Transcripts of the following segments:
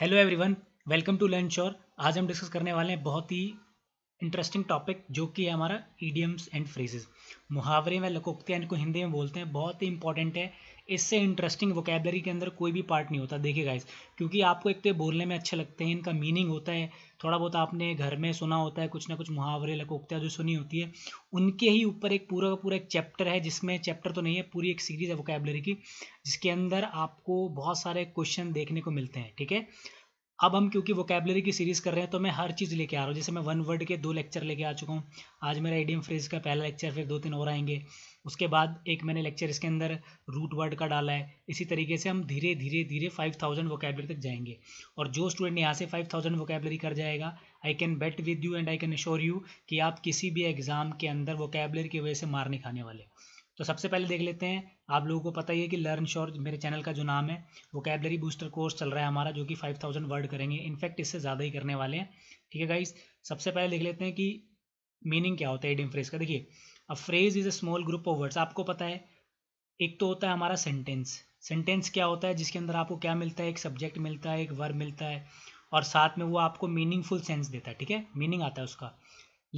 hello everyone welcome to lunch और आज हम डिस्कस करने वाले हैं बहुत ही इंटरेस्टिंग टॉपिक जो कि है हमारा ईडियम्स एंड फ्रेजेस मुहावरे में लकोक्तियाँ इनको हिंदी में बोलते हैं बहुत ही इंपॉर्टेंट है इससे इंटरेस्टिंग वोकेबलरी के अंदर कोई भी पार्ट नहीं होता देखिए इस क्योंकि आपको एक तो बोलने में अच्छे लगते हैं इनका मीनिंग होता है थोड़ा बहुत आपने घर में सुना होता है कुछ ना कुछ मुहावरे लकोक्तियाँ जो सुनी होती है उनके ही ऊपर एक पूरा का पूरा एक चैप्टर है जिसमें चैप्टर तो नहीं है पूरी एक सीरीज़ है वोकेबलरी की जिसके अंदर आपको बहुत सारे क्वेश्चन देखने को मिलते हैं ठीक है अब हम क्योंकि वोकेबलरी की सीरीज़ कर रहे हैं तो मैं हर चीज़ लेके आ रहा हूँ जैसे मैं वन वर्ड के दो लेक्चर लेके आ चुका हूँ आज मेरा एडियम फ्रेज का पहला लेक्चर फिर दो तीन और आएंगे उसके बाद एक मैंने लेक्चर इसके अंदर रूट वर्ड का डाला है इसी तरीके से हम धीरे धीरे धीरे फाइव थाउजेंड वोकेबलरी तक जाएंगे और जो स्टूडेंट यहाँ से फाइव थाउजेंड वोकेबलरी कर जाएगा I can bet with you and I can assure you कि आप किसी भी एग्ज़ाम के अंदर वोकेबलरी की वजह से मारने खाने वाले तो सबसे पहले देख लेते हैं आप लोगों को पता ही है कि लर्न श्योर मेरे चैनल का जो नाम है वो कैबलरी बूस्टर कोर्स चल रहा है हमारा जो कि फाइव थाउजेंड वर्ड करेंगे इनफैक्ट इससे ज़्यादा ही करने वाले हैं ठीक है गाइस सबसे पहले देख लेते हैं कि मीनिंग क्या होता है एडियम फ्रेज का देखिए a phrase is a small group of words आपको पता है एक तो होता है हमारा सेंटेंस सेंटेंस क्या होता है जिसके अंदर आपको क्या मिलता है एक सब्जेक्ट मिलता है एक वर्ब मिलता है और साथ में वो आपको मीनिंगफुल सेंस देता है ठीक है मीनिंग आता है उसका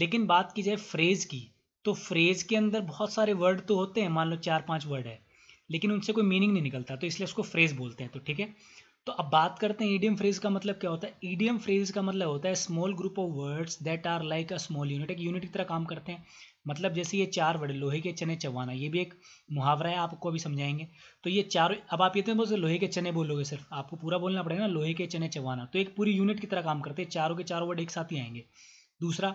लेकिन बात की जाए फ्रेज़ की तो फ्रेज के अंदर बहुत सारे वर्ड तो होते हैं मान लो चार पांच वर्ड है लेकिन उनसे कोई मीनिंग नहीं निकलता तो इसलिए उसको फ्रेज बोलते हैं तो ठीक है तो अब बात करते हैं ईडीएम फ्रेज का मतलब क्या होता है ईडीएम फ्रेज का मतलब होता है small group of words that are like a small unit एक यूनिट की तरह काम करते हैं मतलब जैसे ये चार वर्ड लोहे के चने चवाना ये भी एक मुहावरा है आपको अभी समझाएंगे तो ये चार अब आप ये तो बोलते लोहे के चने बोलोगे सिर्फ आपको पूरा बोलना पड़ेगा ना लोहे के चने चवाना तो एक पूरी यूनिट की तरह काम करते हैं चारों के चारों वर्ड एक साथ ही आएंगे दूसरा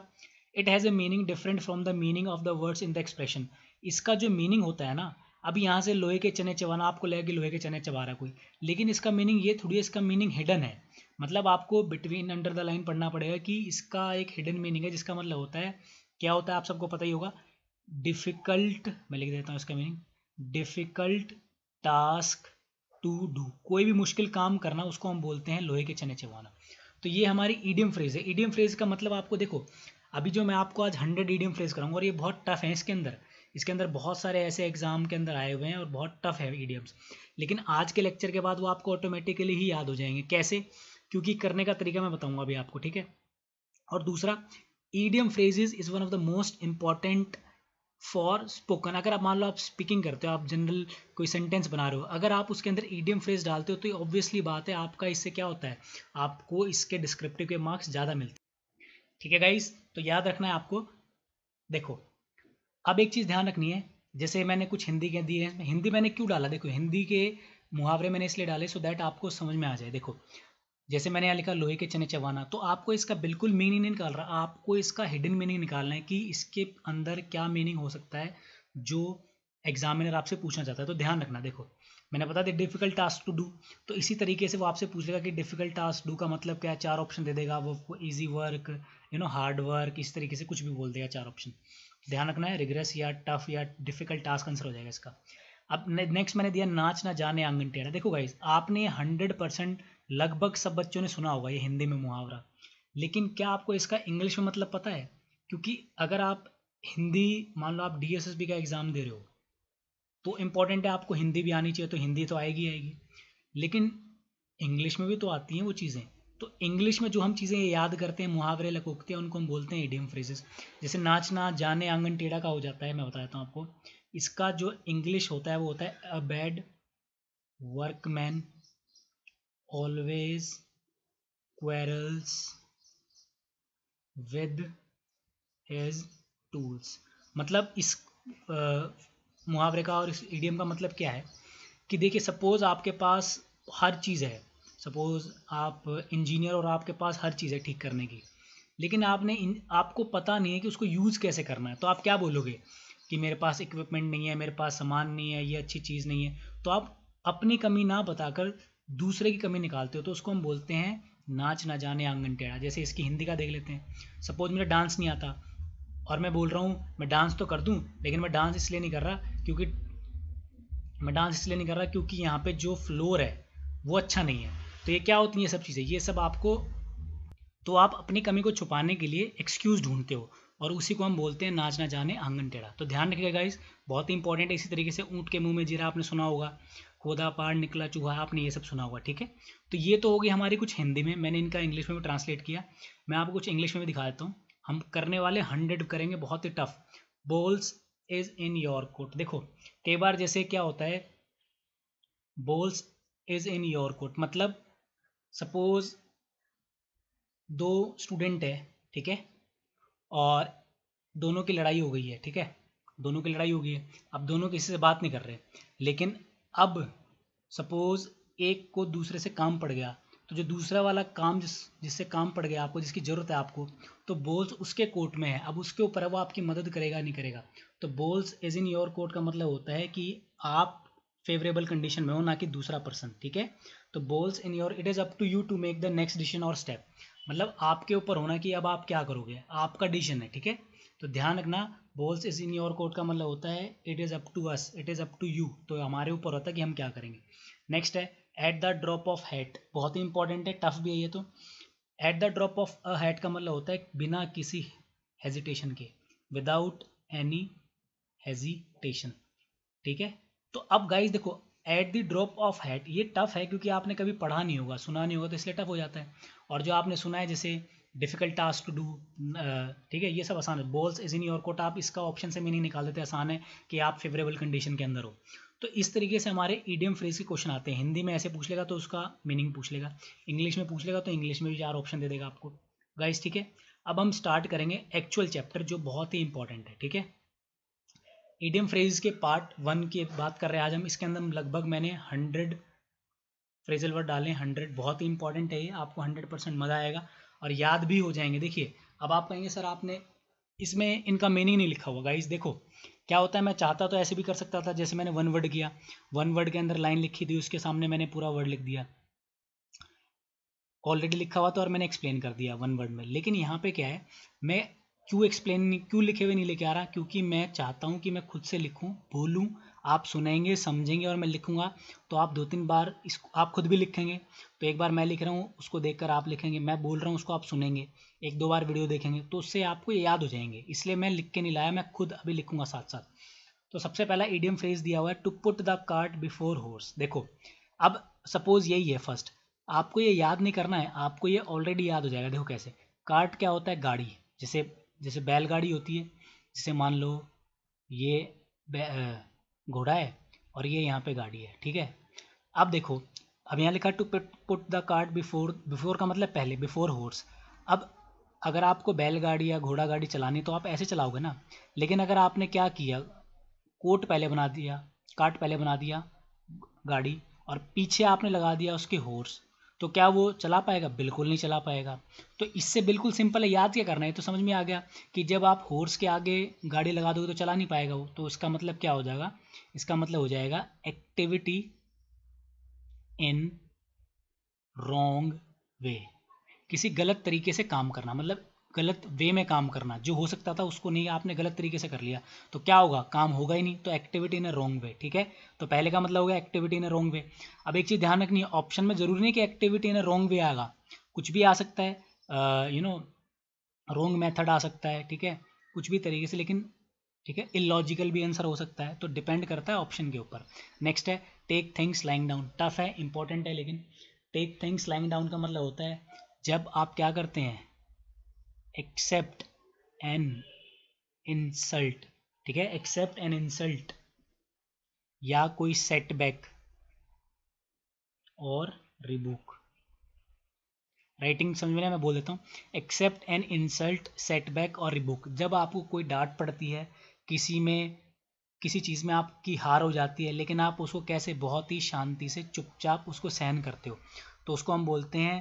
it has a meaning different from the meaning of the words in the expression इसका जो मीनिंग होता है ना अभी यहाँ से लोहे के चने चबाना आपको लगेगा कि लोहे के चने चबा रहा कोई लेकिन इसका मीनिंग ये थोड़ी इसका मीनिंग हिडन है मतलब आपको बिटवीन अंडर द लाइन पढ़ना पड़ेगा कि इसका एक हिडन मीनिंग है जिसका मतलब होता है क्या होता है आप सबको पता ही होगा डिफ़िकल्ट मैं लिख देता हूँ इसका meaning difficult task to do कोई भी मुश्किल काम करना उसको हम बोलते हैं लोहे के चने चबाना तो ये हमारी ईडियम फ्रेज है ईडियम फ्रेज का मतलब आपको देखो अभी जो मैं आपको आज हंड्रेड ईडियम फ्रेज कराऊंगा और ये बहुत टफ है इसके अंदर इसके अंदर बहुत सारे ऐसे एग्जाम के अंदर आए हुए हैं और बहुत टफ है ईडियम्स लेकिन आज के लेक्चर के बाद वो आपको ऑटोमेटिकली ही याद हो जाएंगे कैसे क्योंकि करने का तरीका मैं बताऊंगा अभी आपको ठीक है और दूसरा idiom phrases is one of the most important for spoken अगर आप मान लो आप स्पीकिंग करते हो आप जनरल कोई सेंटेंस बना रहे हो अगर आप उसके अंदर ईडियम फ्रेज डालते हो तो ऑब्वियसली बात है आपका इससे क्या होता है आपको इसके डिस्क्रिप्टिव के मार्क्स ज़्यादा मिलते हैं ठीक है गाइस तो याद रखना है आपको देखो अब एक चीज़ ध्यान रखनी है जैसे मैंने कुछ हिंदी के दिए हैं हिंदी मैंने क्यों डाला देखो हिंदी के मुहावरे मैंने इसलिए डाले सो दैट आपको समझ में आ जाए देखो जैसे मैंने यहाँ लिखा लोहे के चने चबाना तो आपको इसका बिल्कुल मीनिंग नहीं निकाल रहा आपको इसका हिडन मीनिंग निकालना है कि इसके अंदर क्या मीनिंग हो सकता है जो एग्जामिनर आपसे पूछना चाहता है तो ध्यान रखना देखो मैंने बता दिया डिफिकल्ट टास्क टू डू तो इसी तरीके से वो आपसे पूछेगा कि डिफिकल्ट टास्क डू का मतलब क्या है चार ऑप्शन दे देगा वो easy work you know hard work इस तरीके से कुछ भी बोल देगा चार ऑप्शन ध्यान रखना है रिग्रेस या टफ या डिफिकल्ट टास्क आंसर हो जाएगा इसका अब नेक्स्ट मैंने दिया नाच ना जाने आंगन टेढ़ा देखो गाइज आपने हंड्रेड परसेंट लगभग सब बच्चों ने सुना होगा ये हिंदी में मुहावरा लेकिन क्या आपको इसका इंग्लिश में मतलब पता है क्योंकि अगर आप हिंदी मान लो आप डी का एग्ज़ाम दे रहे हो तो इम्पॉर्टेंट है आपको हिंदी भी आनी चाहिए तो हिंदी तो आएगी आएगी लेकिन इंग्लिश में भी तो आती हैं वो चीज़ें तो इंग्लिश में जो हम चीज़ें याद करते हैं मुहावरे लकोकते हैं उनको हम बोलते हैं इडियम फ्रेजेस जैसे नाचना जाने आंगन टेढ़ा का हो जाता है मैं बता देता हूँ आपको इसका जो इंग्लिश होता है वो होता है a bad workman always quarrels with his tools मतलब इस मुहावरे का और इस ईडियम का मतलब क्या है कि देखिए सपोज़ आपके पास हर चीज़ है सपोज़ आप इंजीनियर और आपके पास हर चीज़ है ठीक करने की लेकिन आपने इन आपको पता नहीं है कि उसको यूज़ कैसे करना है तो आप क्या बोलोगे कि मेरे पास इक्विपमेंट नहीं है मेरे पास सामान नहीं है ये अच्छी चीज़ नहीं है तो आप अपनी कमी ना बताकर दूसरे की कमी निकालते हो तो उसको हम बोलते हैं नाच ना जाने आंगन टेढ़ा जैसे इसकी हिंदी का देख लेते हैं सपोज़ मेरा डांस नहीं आता और मैं बोल रहा हूँ मैं डांस तो कर दूँ लेकिन मैं डांस इसलिए नहीं कर रहा क्योंकि मैं डांस इसलिए नहीं कर रहा क्योंकि यहाँ पे जो फ्लोर है वो अच्छा नहीं है तो ये क्या होती हैं सब चीज़ें ये सब आपको तो आप अपनी कमी को छुपाने के लिए एक्सक्यूज़ ढूंढते हो और उसी को हम बोलते हैं नाच ना जाने आंगन टेढ़ा तो ध्यान रखिएगा गाइस बहुत ही इंपॉर्टेंट है इसी तरीके से ऊँट के मुंह में जीरा आपने सुना होगा खोदा पहाड़ निकला चूहा आपने ये सब सुना होगा ठीक है तो ये तो होगी हमारी कुछ हिंदी में मैंने इनका इंग्लिश में भी ट्रांसलेट किया मैं आपको कुछ इंग्लिश में भी दिखा देता हूँ हम करने वाले हंड्रेड करेंगे बहुत ही tough balls is in your court देखो कई बार जैसे क्या होता है balls is in your court मतलब सपोज दो स्टूडेंट है ठीक है और दोनों की लड़ाई हो गई है ठीक है दोनों की लड़ाई हो गई है अब दोनों किसी से बात नहीं कर रहे लेकिन अब सपोज एक को दूसरे से काम पड़ गया तो जो दूसरा वाला काम जिस जिससे काम पड़ गया आपको जिसकी ज़रूरत है आपको तो बोल्स उसके कोर्ट में है अब उसके ऊपर है वो आपकी मदद करेगा नहीं करेगा तो balls is in your court का मतलब होता है कि आप फेवरेबल कंडीशन में हो ना कि दूसरा पर्सन ठीक है तो balls in your it is up to you to make the next decision और स्टेप मतलब आपके ऊपर होना कि अब आप क्या करोगे आपका डिसीजन है ठीक है तो ध्यान रखना balls is in your court का मतलब होता है it is up to us it is up to you तो हमारे ऊपर होता है कि हम क्या करेंगे नेक्स्ट है at the drop of hat बहुत ही इंपॉर्टेंट है टफ भी है ये तो at the drop of a hat का मतलब होता है बिना किसी हेजिटेशन के विदाउट एनी हेजिटेशन ठीक है तो अब गाइज देखो at the drop of hat ये टफ है क्योंकि आपने कभी पढ़ा नहीं होगा सुना नहीं होगा तो इसलिए टफ हो जाता है और जो आपने सुना है जैसे डिफिकल्ट टास्क टू डू ठीक है ये सब आसान है balls is in your court आप इसका ऑप्शन से मीनिंग निकाल देते आसान है कि आप फेवरेबल कंडीशन के अंदर हो तो इस तरीके से हमारे ईडियम फ्रेज के क्वेश्चन आते हैं हिंदी में ऐसे पूछ लेगा तो उसका मीनिंग पूछ लेगा इंग्लिश में पूछ लेगा तो इंग्लिश में भी चार ऑप्शन दे देगा आपको गाइस ठीक है अब हम स्टार्ट करेंगे एक्चुअल चैप्टर जो बहुत ही इंपॉर्टेंट है ठीक है ईडियम फ्रेज के पार्ट वन की बात कर रहे हैं आज हम इसके अंदर लगभग मैंने हंड्रेड फ्रेजल वर्ड डाले हंड्रेड बहुत ही इंपॉर्टेंट है ये आपको हंड्रेड परसेंट मज़ा आएगा और याद भी हो जाएंगे देखिए अब आप कहेंगे सर आपने इसमें इनका मीनिंग नहीं लिखा हुआ गाइज देखो क्या होता है मैं चाहता तो ऐसे भी कर सकता था जैसे मैंने वन वर्ड किया वन वर्ड के अंदर लाइन लिखी थी उसके सामने मैंने पूरा वर्ड लिख दिया ऑलरेडी लिखा हुआ था और मैंने एक्सप्लेन कर दिया वन वर्ड में लेकिन यहाँ पे क्या है मैं क्यों एक्सप्लेन नहीं क्यों लिखे हुए नहीं लेके आ रहा क्योंकि मैं चाहता हूँ कि मैं खुद से लिखूँ बोलूँ आप सुनेंगे समझेंगे और मैं लिखूँगा तो आप दो तीन बार इसको आप खुद भी लिखेंगे तो एक बार मैं लिख रहा हूँ उसको देख कर आप लिखेंगे मैं बोल रहा हूँ उसको आप सुनेंगे एक दो बार वीडियो देखेंगे तो उससे आपको याद हो जाएंगे इसलिए मैं लिख के नहीं लाया मैं खुद अभी लिखूँगा साथ साथ तो सबसे पहला ईडियम फ्रेज दिया हुआ है to put the cart before horse देखो अब सपोज यही है फर्स्ट आपको ये याद नहीं करना है आपको ये ऑलरेडी याद हो जाएगा देखो कैसे कार्ट क्या होता है गाड़ी जैसे जैसे बैलगाड़ी होती है जैसे मान लो ये घोड़ा है और ये यहाँ पे गाड़ी है ठीक है अब देखो अब यहाँ लिखा to put the card before before का मतलब पहले बिफोर हॉर्स अब अगर आपको बैलगाड़ी या घोड़ा गाड़ी चलानी तो आप ऐसे चलाओगे ना लेकिन अगर आपने क्या किया कोट पहले बना दिया कार्ट पहले बना दिया गाड़ी और पीछे आपने लगा दिया उसके हॉर्स तो क्या वो चला पाएगा बिल्कुल नहीं चला पाएगा तो इससे बिल्कुल सिंपल है याद क्या करना है तो समझ में आ गया कि जब आप हॉर्स के आगे गाड़ी लगा दोगे तो चला नहीं पाएगा वो तो इसका मतलब क्या हो जाएगा इसका मतलब हो जाएगा एक्टिविटी इन रोंग वे किसी गलत तरीके से काम करना मतलब गलत वे में काम करना जो हो सकता था उसको नहीं आपने गलत तरीके से कर लिया तो क्या होगा काम होगा ही नहीं तो activity in a wrong way ठीक है तो पहले का मतलब होगा activity in a wrong way अब एक चीज़ ध्यान रखनी है ऑप्शन में ज़रूरी नहीं कि activity in a wrong way आएगा कुछ भी आ सकता है यू नो रोंग मेथड आ सकता है ठीक है कुछ भी तरीके से लेकिन ठीक है इलॉजिकल भी आंसर हो सकता है तो डिपेंड करता है ऑप्शन के ऊपर नेक्स्ट है take things lying down tough है इंपॉर्टेंट है लेकिन टेक थिंग्स लाइंग डाउन का मतलब होता है जब आप क्या करते हैं एक्सेप्ट एन इंसल्ट ठीक है एक्सेप्ट एन इंसल्ट या कोई सेटबैक और रिबुक राइटिंग समझ में मैं बोल देता हूँ एक्सेप्ट एन इंसल्ट सेटबैक और रिबुक जब आपको कोई डांट पड़ती है किसी में किसी चीज़ में आपकी हार हो जाती है लेकिन आप उसको कैसे बहुत ही शांति से चुपचाप उसको सहन करते हो तो उसको हम बोलते हैं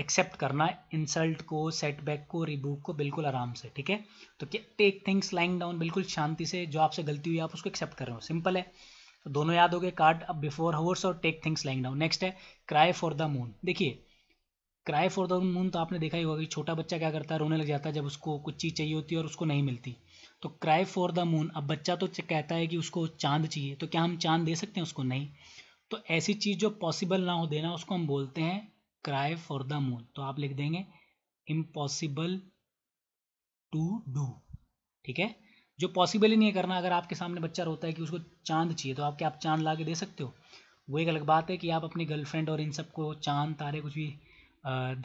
एक्सेप्ट करना इंसल्ट को सेटबैक को रिबूक को बिल्कुल आराम से ठीक है तो क्या टेक थिंग्स लाइंग डाउन बिल्कुल शांति से जो आपसे गलती हुई आप उसको एक्सेप्ट कर रहे हो सिंपल है तो दोनों याद हो गए कार्ड अब बिफोर हवर्स और take things lying down next है क्राई फॉर द मून देखिए क्राई फॉर द मून तो आपने देखा ही होगा कि छोटा बच्चा क्या करता है रोने लग जाता है जब उसको कुछ चीज़ चाहिए होती है और उसको नहीं मिलती तो क्राई फॉर द मून अब बच्चा तो कहता है कि उसको चांद चाहिए तो क्या हम चांद दे सकते हैं उसको नहीं तो ऐसी चीज़ जो पॉसिबल ना हो देना उसको हम बोलते हैं क्राई फॉर द मून तो आप लिख देंगे इम्पॉसिबल टू डू ठीक है जो पॉसिबल ही नहीं है करना अगर आपके सामने बच्चा रोता है कि उसको चांद चाहिए तो आप क्या आप चांद ला के दे सकते हो वो एक अलग बात है कि आप अपनी गर्लफ्रेंड और इन सबको चांद तारे कुछ भी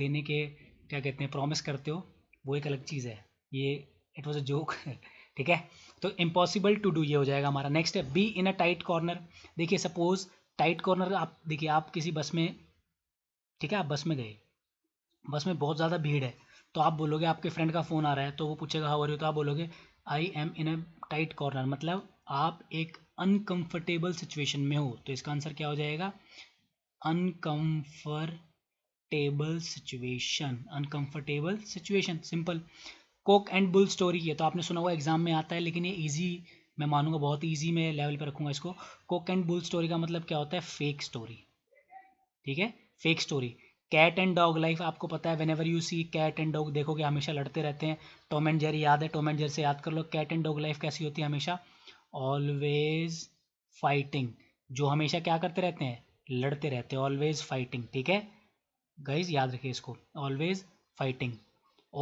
देने के क्या कहते हैं प्रॉमिस करते हो वो एक अलग चीज़ है ये इट वॉज अ जोक ठीक है तो इम्पॉसिबल टू डू ये हो जाएगा हमारा नेक्स्ट है be in a tight corner देखिए सपोज टाइट कॉर्नर आप देखिए आप किसी बस में ठीक है आप बस में गए बस में बहुत ज़्यादा भीड़ है तो आप बोलोगे आपके फ्रेंड का फ़ोन आ रहा है तो वो पूछेगा हाउ आर यू तो आप बोलोगे I am in a tight corner मतलब आप एक अनकम्फर्टेबल सिचुएशन में हो तो इसका आंसर क्या हो जाएगा uncomfortable situation uncomfortable situation simple cock and bull story है तो आपने सुना हुआ एग्जाम में आता है लेकिन ये ईजी मैं मानूंगा बहुत ईजी में लेवल पर रखूंगा इसको कोक एंड बुल स्टोरी का मतलब क्या होता है फेक स्टोरी ठीक है fake story cat and dog life आपको पता है whenever you see cat and dog देखोगे हमेशा लड़ते रहते हैं टॉम एंड जेरी याद है टॉम एंड जेरी से याद कर लो कैट एंड डॉग लाइफ कैसी होती है हमेशा ऑलवेज फाइटिंग जो हमेशा क्या करते रहते हैं लड़ते रहते हैं ऑलवेज फाइटिंग ठीक है गाइज याद रखिए इसको ऑलवेज फाइटिंग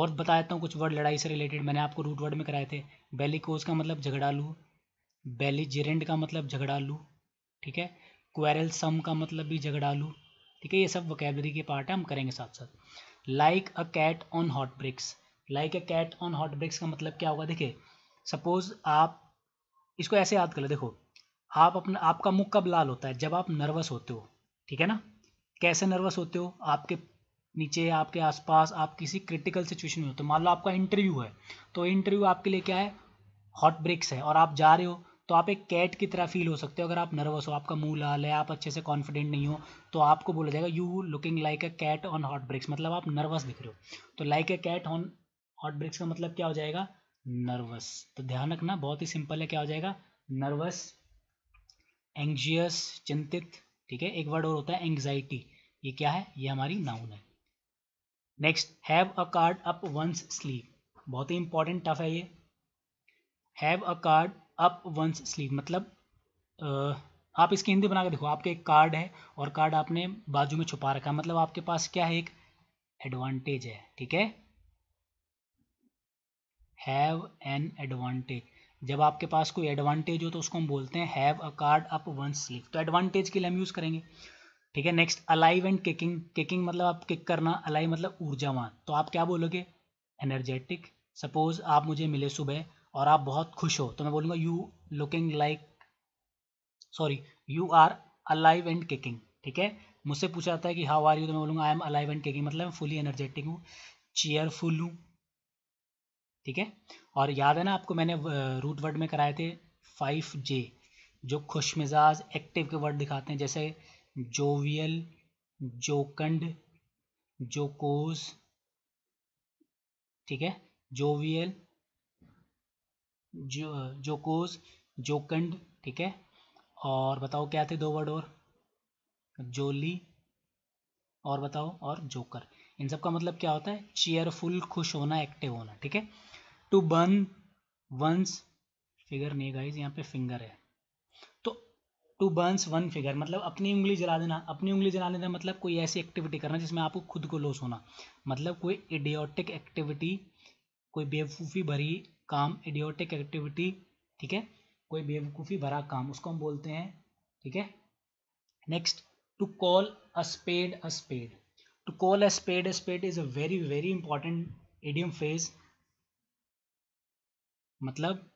और बता देता तो हूँ कुछ वर्ड लड़ाई से रिलेटेड मैंने आपको रूट वर्ड में कराए थे बेलिकोज का मतलब झगड़ालू बेलिजिरेंड का मतलब झगड़ालू ठीक है क्वेरल सम का मतलब भी झगड़ालू ठीक है ये सब वोकेबलरी के पार्ट है हम करेंगे साथ साथ like a cat on hot bricks like a cat on hot bricks का मतलब क्या होगा देखिए सपोज आप इसको ऐसे याद कर लो देखो आप अपना आपका मुख कब लाल होता है जब आप नर्वस होते हो ठीक है ना कैसे नर्वस होते हो आपके नीचे आपके आसपास आप किसी क्रिटिकल सिचुएशन में होते तो मान लो आपका इंटरव्यू है तो इंटरव्यू आपके लिए क्या है हॉट ब्रिक्स है और आप जा रहे हो तो आप एक कैट की तरह फील हो सकते हो अगर आप नर्वस हो आपका मुंह लाल है आप अच्छे से कॉन्फिडेंट नहीं हो तो आपको बोला जाएगा you looking like a cat on hot bricks मतलब आप नर्वस दिख रहे हो तो like a cat on hot bricks का मतलब क्या हो जाएगा नर्वस तो ध्यान रखना बहुत ही सिंपल है क्या हो जाएगा नर्वस एंग्जियस चिंतित ठीक है एक वर्ड और होता है एंग्जाइटी ये क्या है ये हमारी नाउन है next have a card up one's sleeve बहुत ही इंपॉर्टेंट टफ है ये have a card up one's sleeve मतलब आप इसकी हिंदी बनाकर देखो आपके एक कार्ड है और कार्ड आपने बाजू में छुपा रखा है मतलब आपके पास क्या है एक एडवांटेज है ठीक है हैव एन एडवांटेज जब आपके पास कोई एडवांटेज हो तो उसको हम बोलते हैं have a card up one sleeve तो एडवांटेज के लिए हम यूज़ करेंगे ठीक है next alive and kicking kicking मतलब आप किक करना अलाइव मतलब ऊर्जावान तो आप क्या बोलोगे एनर्जेटिक सपोज आप मुझे मिले सुबह और आप बहुत खुश हो तो मैं बोलूंगा you looking like sorry you are alive and kicking ठीक है मुझसे पूछा जाता है कि हाउ आर यू तो मैं बोलूंगा I am alive and kicking मतलब मैं फुली एनर्जेटिक हूँ चेयरफुल हूँ ठीक है और याद है ना आपको मैंने रूट वर्ड में कराए थे फाइव जे जो खुश मिजाज एक्टिव के वर्ड दिखाते हैं जैसे जोवियल जोकंड जोकोस ठीक है जोवियल जो जोकोस जोकंड ठीक है और बताओ क्या थे दो वर्ड और जोली और बताओ और जोकर इन सब का मतलब क्या होता है चेयरफुल खुश होना एक्टिव होना ठीक है टू बर्न वंस फिगर नहीं गाइज यहाँ पे फिंगर है तो टू बर्नस वन फिगर मतलब अपनी उंगली जला देना अपनी उंगली जला देना मतलब कोई ऐसी एक्टिविटी करना जिसमें आपको खुद को लॉस होना मतलब कोई इडियोटिक एक्टिविटी कोई बेवकूफ़ी भरी काम एडियोटिक एक्टिविटी ठीक है कोई बेवकूफ़ी भरा काम उसको हम बोलते हैं ठीक है next to call a spade a spade to call a spade a spade is a very very important idiom phrase मतलब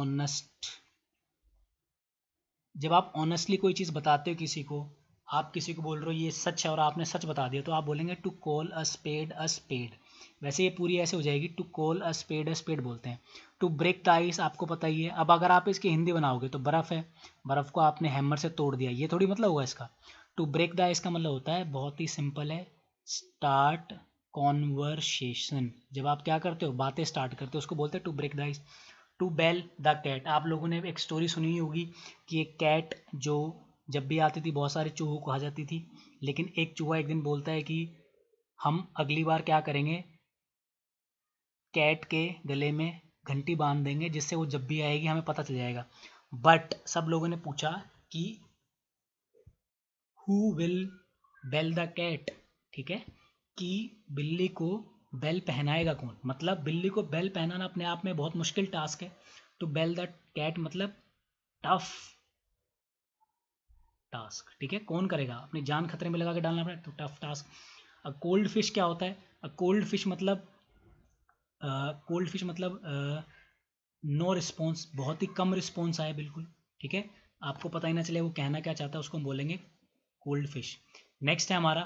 ऑनेस्ट जब आप ऑनेस्टली कोई चीज़ बताते हो किसी को आप किसी को बोल रहे हो ये सच है और आपने सच बता दिया तो आप बोलेंगे to call a spade a spade वैसे ये पूरी ऐसे हो जाएगी to call a spade a spade बोलते हैं टू ब्रेक द आइस आपको पता ही है अब अगर आप इसकी हिंदी बनाओगे तो बर्फ़ है बर्फ़ को आपने हैमर से तोड़ दिया ये थोड़ी मतलब होगा इसका टू ब्रेक द आइस का मतलब होता है बहुत ही सिंपल है स्टार्ट कॉन्वर्सेशन जब आप क्या करते हो बातें स्टार्ट करते हो उसको बोलते हैं to break the ice to bell the cat आप लोगों ने एक स्टोरी सुनी होगी कि एक कैट जो जब भी आती थी बहुत सारे चूहों को आ जाती थी लेकिन एक चूहा एक दिन बोलता है कि हम अगली बार क्या करेंगे कैट के गले में घंटी बांध देंगे जिससे वो जब भी आएगी हमें पता चल जाएगा बट सब लोगों ने पूछा कि who will bell the cat ठीक है कि बिल्ली को बेल पहनाएगा कौन मतलब बिल्ली को बेल पहनाना अपने आप में बहुत मुश्किल टास्क है तो बेल द कैट मतलब टफ टास्क ठीक है कौन करेगा अपनी जान खतरे में लगा के डालना पड़ेगा तो tough task a cold fish क्या होता है अ कोल्ड फिश मतलब कोल्ड फिश मतलब नो रिस्पॉन्स बहुत ही कम रिस्पॉन्स आया बिल्कुल ठीक है आपको पता ही ना चले वो कहना क्या चाहता है उसको हम बोलेंगे कोल्ड फिश नेक्स्ट है हमारा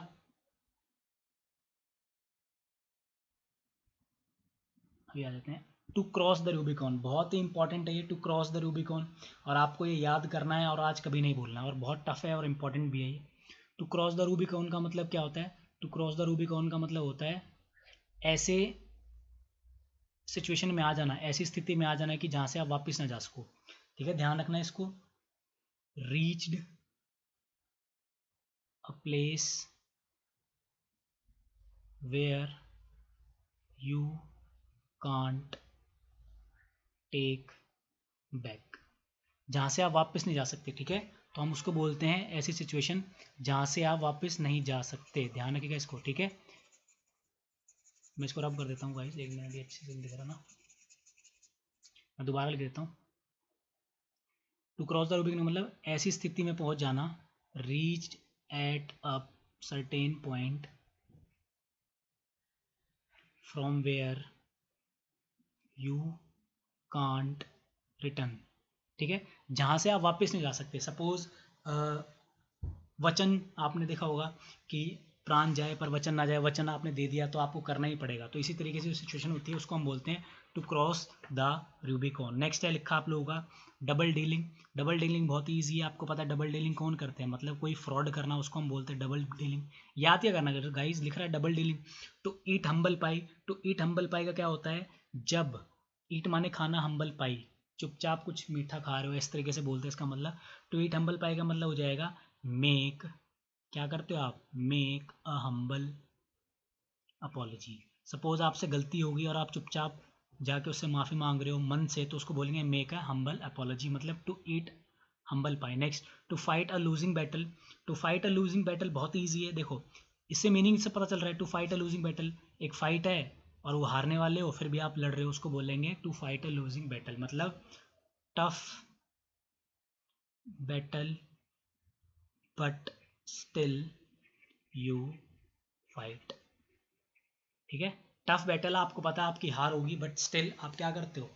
अभी आ जाते हैं टू क्रॉस द रूबिकॉन बहुत ही इंपॉर्टेंट है ये टू क्रॉस द रूबिकॉन और आपको ये याद करना है और आज कभी नहीं भूलना और बहुत टफ है और इंपॉर्टेंट भी है ये टू क्रॉस द रूबिकॉन का मतलब क्या होता है टू क्रॉस द रूबिकॉन का मतलब होता है ऐसे सिचुएशन में आ जाना ऐसी स्थिति में आ जाना है कि जहां से आप वापस ना जा सको ठीक है ध्यान रखना इसको reached a place where you can't take back जहां से आप वापस नहीं जा सकते ठीक है तो हम उसको बोलते हैं ऐसी सिचुएशन जहां से आप वापस नहीं जा सकते ध्यान रखिएगा इसको ठीक है मैं इसको रब कर देता हूँ गाइस एक मिनट भी अच्छे से दिख रहा ना मैं दोबारा लिख देता हूँ टू क्रॉस द रूबिक मतलब ऐसी स्थिति में पहुँच जाना reach at a certain point from where you can't return ठीक है जहाँ से आप वापस नहीं जा सकते सपोज वचन आपने देखा होगा कि प्राण जाए पर वचन ना जाए वचन आपने दे दिया तो आपको करना ही पड़ेगा तो इसी तरीके से जो सिचुएशन होती है उसको हम बोलते हैं to cross the Rubicon next है लिखा आप लोगों का डबल डीलिंग डबल डीलिंग बहुत ही ईजी है आपको पता है डबल डीलिंग कौन करते हैं मतलब कोई फ्रॉड करना उसको हम बोलते हैं डबल डीलिंग याद क्या करना गाइज लिख रहा है double dealing to eat humble pie to eat humble pie का क्या होता है जब ईट माने खाना हम्बल पाई चुपचाप कुछ मीठा खा रहे हो इस तरीके से बोलते हैं इसका मतलब टू ईट हम्बल पाई का मतलब हो जाएगा मेक क्या करते हो आप make a humble apology suppose आपसे गलती होगी और आप चुपचाप जाके उससे माफ़ी मांग रहे हो मन से तो उसको बोलेंगे मेक अ हम्बल अपॉलोजी मतलब to eat humble pie next to fight a losing battle to fight a losing battle बहुत ईजी है देखो इससे मीनिंग से पता चल रहा है to fight a losing battle एक फाइट है और वो हारने वाले हो फिर भी आप लड़ रहे हो उसको बोलेंगे to fight a losing battle मतलब tough battle but still you fight ठीक है टफ बैटल आपको पता है आपकी हार होगी बट स्टिल आप क्या करते हो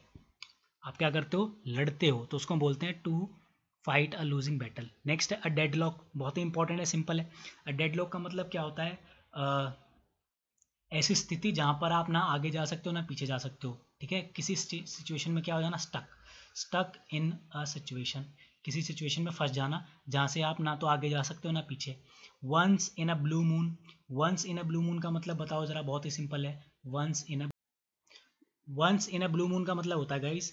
आप क्या करते हो लड़ते हो तो उसको बोलते हैं to fight a losing battle next है अ डेड लॉक बहुत ही इंपॉर्टेंट है सिंपल है अ डेड लॉक का मतलब क्या होता है ऐसी स्थिति जहां पर आप ना आगे जा सकते हो ना पीछे जा सकते हो ठीक है किसी सिचुएशन में क्या हो जाना stuck stuck in a situation किसी सिचुएशन में फंस जाना जहाँ से आप ना तो आगे जा सकते हो ना पीछे once in a blue moon once in a blue moon का मतलब बताओ ज़रा बहुत ही सिंपल है once in a once in a blue moon का मतलब होता है गाइस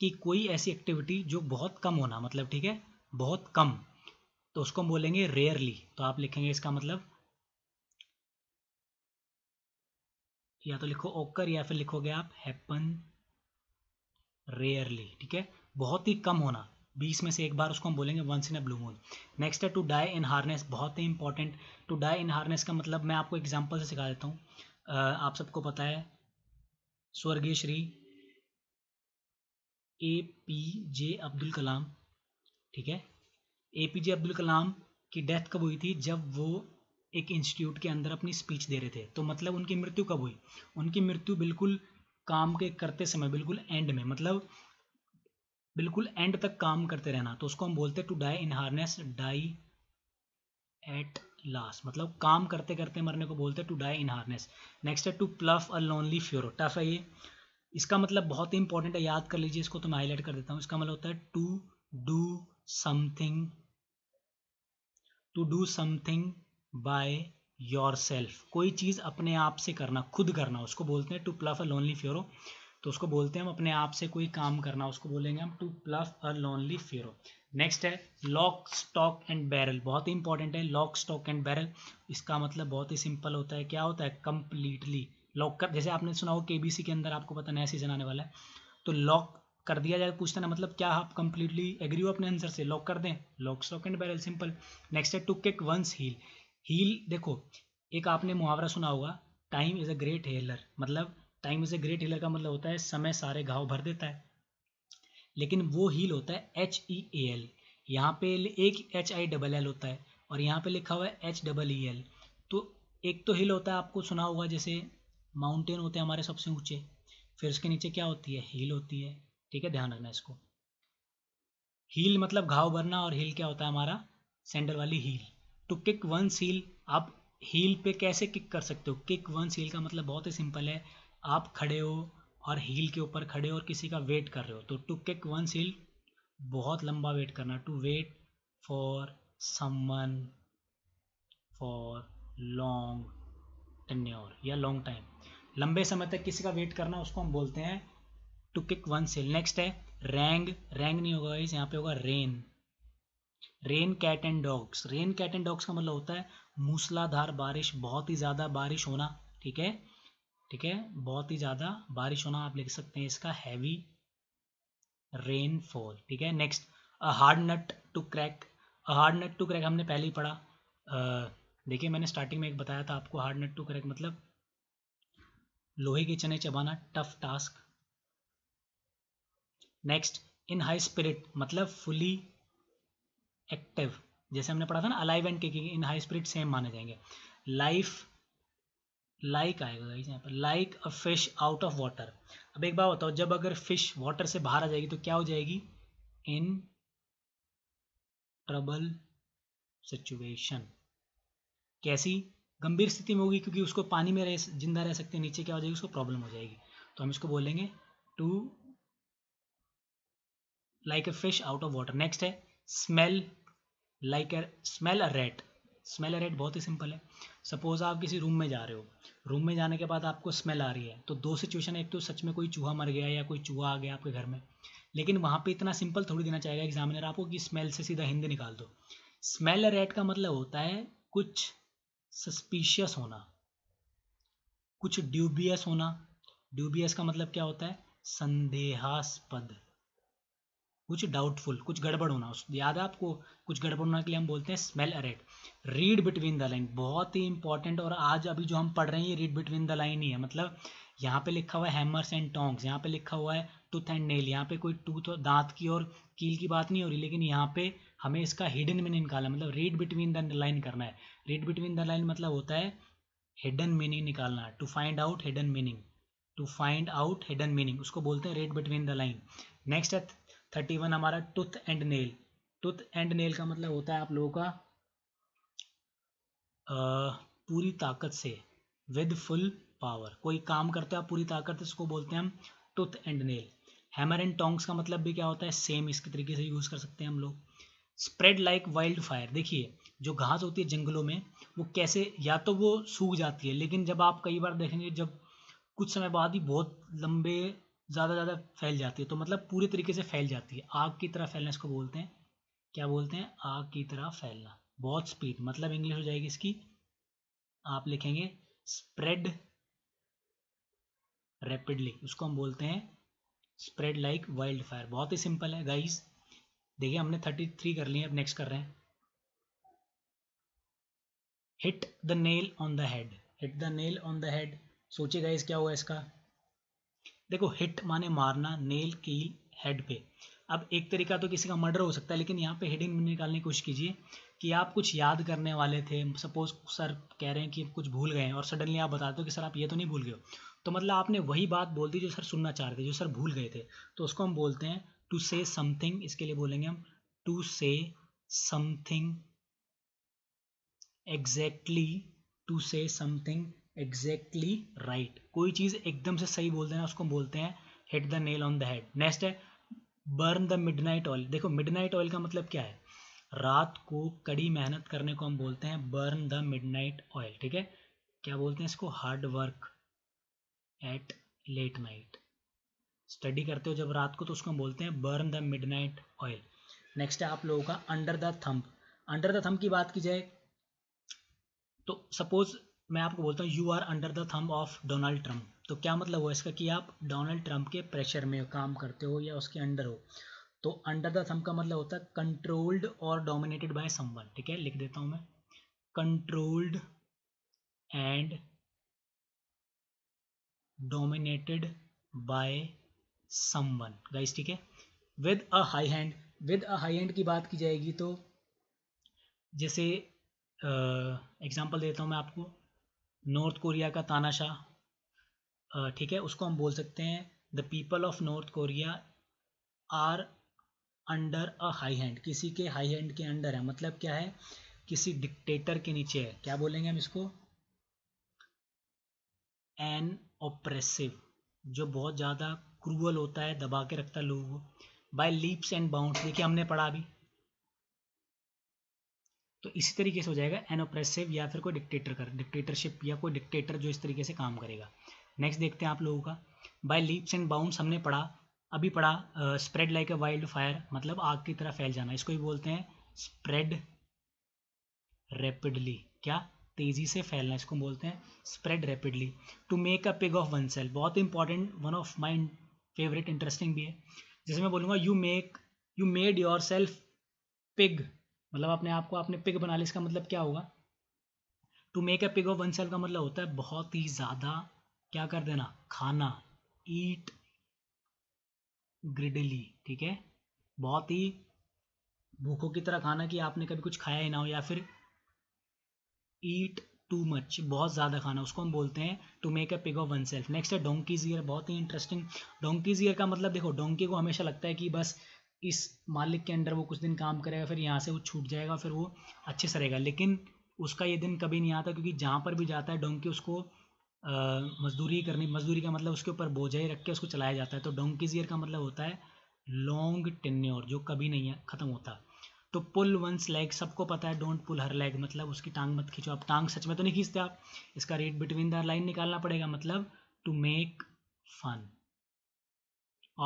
कि कोई ऐसी एक्टिविटी जो बहुत कम होना मतलब ठीक है बहुत कम तो उसको हम बोलेंगे रेयरली तो आप लिखेंगे इसका मतलब या तो लिखो ओकर या फिर लिखोगे आप हैपन रेयरली ठीक है बहुत ही कम होना बीस में से एक बार उसको हम बोलेंगे once in a blue moon next है टू डाई इन हार्नेस बहुत ही important to die in harness का मतलब मैं आपको एग्जाम्पल से सिखा देता हूँ आप सबको पता है स्वर्गीय Shri A P J Abdul Kalam ठीक है ए पी जे अब्दुल कलाम की डेथ कब हुई थी जब वो एक इंस्टीट्यूट के अंदर अपनी स्पीच दे रहे थे तो मतलब उनकी मृत्यु कब हुई उनकी मृत्यु बिल्कुल काम के करते समय बिल्कुल एंड में मतलब बिल्कुल एंड तक काम करते रहना तो उसको हम बोलते हैं to die in harness die at last मतलब काम करते करते मरने को बोलते हैं to die in harness next है to plough a lonely furrow tough है ये इसका मतलब बहुत ही इंपॉर्टेंट है याद कर लीजिए इसको तो मैं हाईलाइट कर देता हूँ इसका मतलब होता है to do something to do something by yourself कोई चीज़ अपने आप से करना खुद करना उसको बोलते हैं टू प्लफ अ लोनली फ्योरो तो उसको बोलते हैं हम अपने आप से कोई काम करना उसको बोलेंगे हम to plough a lonely furrow next है लॉक स्टॉक एंड बैरल बहुत ही इंपॉर्टेंट है लॉक स्टॉक एंड बैरल इसका मतलब बहुत ही सिंपल होता है क्या होता है कंप्लीटली लॉक कर जैसे आपने सुना हो केबीसी के अंदर आपको पता नया सीजन आने वाला है तो लॉक कर दिया जाए पूछता ना मतलब क्या आप कंप्लीटली एग्री हो अपने आंसर से लॉक कर दें lock stock and barrel simple next है to kick one's heel heel देखो एक आपने मुहावरा सुना होगा time is a great healer मतलब time is a great healer का मतलब होता है समय सारे घाव भर देता है लेकिन वो हील होता है एच ई ए एल यहाँ पे एक एच आई डबल एल होता है और यहाँ पे लिखा हुआ है एच डबल ई एल तो एक तो हिल होता है आपको सुना होगा जैसे माउंटेन होते हैं हमारे सबसे ऊंचे फिर उसके नीचे क्या होती है हील होती है ठीक है ध्यान रखना इसको हील मतलब घाव भरना और हील क्या होता है हमारा सैंडल वाली हील टू किक वन सील आप हील पे कैसे किक कर सकते हो किक वन सील का मतलब बहुत ही सिंपल है आप खड़े हो और हील के ऊपर खड़े हो और किसी का वेट कर रहे हो तो टू किक वन सील बहुत लंबा वेट करना to wait for someone for long tenure या लॉन्ग टाइम लंबे समय तक किसी का वेट करना उसको हम बोलते हैं टू किक वन सेल नेक्स्ट है रैंग रैंग नहीं होगा इस यहाँ पे होगा rain rain cat and dogs rain cat and dogs का मतलब होता है मूसलाधार बारिश बहुत ही ज़्यादा बारिश होना ठीक है ठीक है बहुत ही ज़्यादा बारिश होना आप लिख सकते हैं इसका हैवी रेनफॉल ठीक है next a hard nut to crack a hard nut to crack हमने पहले ही पढ़ा देखिए मैंने स्टार्टिंग में एक बताया था आपको हार्ड नट टू क्रैक मतलब लोहे के चने चबाना tough task next in high spirit मतलब फुली एक्टिव जैसे हमने पढ़ा था ना alive and in high spirit same माने जाएंगे लाइफ लाइक आएगा गाइस यहाँ पर like a fish out of water अब एक बात बताओ जब अगर फिश वाटर से बाहर आ जाएगी तो क्या हो जाएगी इन ट्रबल सिचुएशन कैसी गंभीर स्थिति में होगी क्योंकि उसको पानी में रह जिंदा रह सकते हैं नीचे क्या हो जाएगी उसको प्रॉब्लम हो जाएगी तो हम इसको बोलेंगे to like a fish out of water next है smell like a smell a rat smell a rat बहुत ही सिंपल है सपोज आप किसी रूम में जा रहे हो रूम में जाने के बाद आपको स्मेल आ रही है तो दो सिचुएशन एक तो सच में कोई चूहा मर गया या कोई चूहा आ गया आपके घर में लेकिन वहाँ पे इतना सिंपल थोड़ी देना चाहेगा एग्जामिनर आपको कि स्मेल से सीधा हिंदी निकाल दो स्मेल रेड का मतलब होता है कुछ सस्पिशियस होना कुछ ड्यूबियस होना ड्यूबियस का मतलब क्या होता है संदेहास्पद कुछ डाउटफुल कुछ गड़बड़ होना याद है आपको कुछ गड़बड़ होना के लिए हम बोलते हैं smell a rat read between the line बहुत ही इंपॉर्टेंट और आज अभी जो हम पढ़ रहे हैं ये रीड बिटवीन द लाइन ही है मतलब यहाँ पे लिखा हुआ है हैमर्स एंड टोंग्स यहाँ पे लिखा हुआ है टूथ एंड नेल यहाँ पे कोई टूथ और दांत की और कील की बात नहीं हो रही लेकिन यहाँ पे हमें इसका हिडन मीनिंग निकालना मतलब रीड बिटवीन द लाइन करना है रीड बिटवीन द लाइन मतलब होता है हिडन मीनिंग निकालना to find out hidden meaning to find out hidden meaning उसको बोलते हैं read between the line next है थर्टी वन हमारा tooth and nail tooth and nail का मतलब होता है आप लोगों का आ, पूरी ताकत से विद फुल पावर कोई काम करते हो पूरी ताकत से उसको बोलते हैं हम tooth and nail hammer and tongs का मतलब भी क्या होता है सेम इसके तरीके से यूज़ कर सकते हैं हम लोग स्प्रेड लाइक वाइल्ड फायर देखिए जो घास होती है जंगलों में वो कैसे या तो वो सूख जाती है लेकिन जब आप कई बार देखेंगे जब कुछ समय बाद ही बहुत लंबे ज़्यादा ज़्यादा फैल जाती है तो मतलब पूरे तरीके से फैल जाती है आग की तरह फैलना इसको बोलते हैं क्या बोलते हैं आग की तरह फैलना बहुत स्पीड मतलब इंग्लिश हो जाएगी इसकी आप लिखेंगे स्प्रेड रैपिडली उसको हम बोलते हैं स्प्रेड लाइक वाइल्ड फायर बहुत ही सिंपल है गाइस देखिए हमने थर्टी थ्री कर लिए अब नेक्स्ट कर रहे हैं hit the nail on the head hit the nail on the head सोचिए गाइस क्या हुआ इसका देखो हिट माने मारना नेल कील हेड पे अब एक तरीका तो किसी का मर्डर हो सकता है लेकिन यहाँ पे हेडिंग निकालने की कोशिश कीजिए कि आप कुछ याद करने वाले थे सपोज सर कह रहे हैं कि कुछ भूल गए हैं और सडनली आप बता दो कि सर आप ये तो नहीं भूल गए हो तो मतलब आपने वही बात बोल दी जो सर सुनना चाह रहे थे जो सर भूल गए थे तो उसको हम बोलते हैं टू से समथिंग इसके लिए बोलेंगे हम to say something exactly to say something exactly right कोई चीज़ एकदम से सही बोल देना उसको बोलते हैं hit the nail on the head next है burn the midnight oil देखो मिड नाइट ऑयल का मतलब क्या है रात को कड़ी मेहनत करने को हम बोलते हैं burn the midnight oil ठीक है क्या बोलते हैं इसको hard work at late night study करते हो जब रात को तो उसको हम बोलते हैं burn the midnight oil next है आप लोगों का under the thumb under the thumb की बात की जाए तो सपोज मैं आपको बोलता हूँ you are under the thumb of Donald Trump तो क्या मतलब हुआ इसका कि आप डोनाल्ड ट्रंप के प्रेशर में काम करते हो या उसके अंडर हो तो अंडर द थंब का मतलब होता है कंट्रोल्ड और डोमिनेटेड बाय समवन ठीक है लिख देता हूँ मैं controlled and dominated by someone guys ठीक है with a high hand with a high hand की बात की जाएगी तो जैसे एग्जांपल देता हूँ मैं आपको नॉर्थ कोरिया का तानाशाह ठीक है उसको हम बोल सकते हैं the people of North Korea are under a high hand किसी के हाई हैंड के अंडर है मतलब क्या है किसी डिक्टेटर के नीचे है क्या बोलेंगे हम इसको एन ऑप्रेसिव जो बहुत ज़्यादा क्रूअल होता है दबा के रखता है लोगों को बाय लीप्स एंड बाउंड देखिए हमने पढ़ा अभी तो इसी तरीके से हो जाएगा एनोप्रेसिव या फिर कोई डिक्टेटर कर डिक्टेटरशिप या कोई डिक्टेटर जो इस तरीके से काम करेगा नेक्स्ट देखते हैं आप लोगों का बाय लीप्स एंड बाउंड हमने पढ़ा अभी पढ़ा spread like a wildfire मतलब आग की तरह फैल जाना इसको ही बोलते हैं स्प्रेड रैपिडली क्या तेजी से फैलना इसको बोलते हैं spread rapidly to make a pig of oneself बहुत important one of my favourite interesting भी है जैसे मैं बोलूँगा you make you made yourself pig मतलब अपने आप को आपने पिग बना लिया इसका मतलब क्या होगा to make a pig of oneself का मतलब होता है बहुत ही ज़्यादा क्या कर देना खाना ईट ग्रिडली ठीक है बहुत ही भूखों की तरह खाना कि आपने कभी कुछ खाया ही ना हो या फिर ईट टू मच बहुत ज़्यादा खाना उसको हम बोलते हैं to make a pig of oneself next है डोंकीज ईयर बहुत ही इंटरेस्टिंग डोंकीज ईयर का मतलब देखो डोंकी को हमेशा लगता है कि बस इस मालिक के अंडर वो कुछ दिन काम करेगा फिर यहाँ से वो छूट जाएगा फिर वो अच्छे से रहेगा लेकिन उसका ये दिन कभी नहीं आता क्योंकि जहाँ पर भी जाता है डोंकी उसको मजदूरी करनी मजदूरी का मतलब उसके ऊपर बोझाई रख के उसको चलाया जाता है तो डोंकीज ईयर का मतलब होता है लॉन्ग टेन्योर जो कभी नहीं है ख़त्म होता तो पुल वंस लेग सबको पता है डोंट पुल हर लेग मतलब उसकी टांग मत खींचो आप टांग सच में तो नहीं खींचते आप इसका रेट बिटवीन द लाइन निकालना पड़ेगा मतलब to make fun